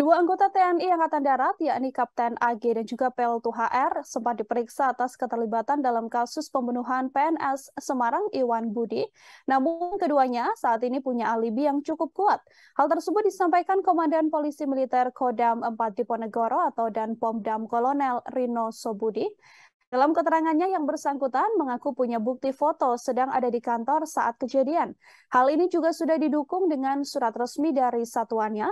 Dua anggota TNI Angkatan Darat, yakni Kapten AG dan juga Peltu HR, sempat diperiksa atas keterlibatan dalam kasus pembunuhan PNS Semarang Iwan Budi. Namun keduanya saat ini punya alibi yang cukup kuat. Hal tersebut disampaikan Komandan Polisi Militer Kodam 4 Diponegoro atau dan Pomdam Kolonel Rino Sobudi. Dalam keterangannya yang bersangkutan mengaku punya bukti foto sedang ada di kantor saat kejadian. Hal ini juga sudah didukung dengan surat resmi dari satuannya.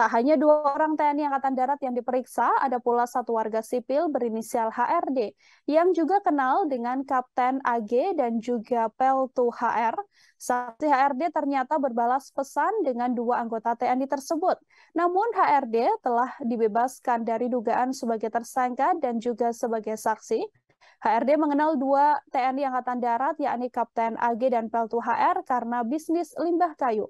Tak hanya dua orang TNI Angkatan Darat yang diperiksa, ada pula satu warga sipil berinisial HRD yang juga kenal dengan Kapten AG dan juga Peltu HR. Saksi HRD ternyata berbalas pesan dengan dua anggota TNI tersebut. Namun HRD telah dibebaskan dari dugaan sebagai tersangka dan juga sebagai saksi. HRD mengenal dua TNI Angkatan Darat yakni Kapten AG dan Peltu HR karena bisnis limbah kayu.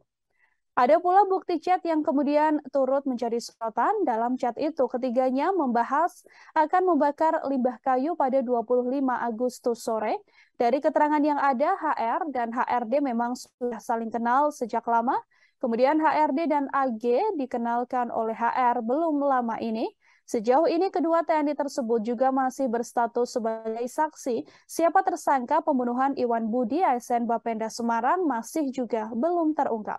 Ada pula bukti chat yang kemudian turut menjadi sorotan dalam chat itu. Ketiganya membahas akan membakar limbah kayu pada 25 Agustus sore. Dari keterangan yang ada, HR dan HRD memang sudah saling kenal sejak lama. Kemudian HRD dan AG dikenalkan oleh HR belum lama ini. Sejauh ini kedua TNI tersebut juga masih berstatus sebagai saksi. Siapa tersangka pembunuhan Iwan Budi ASN Bapenda Semarang masih juga belum terungkap.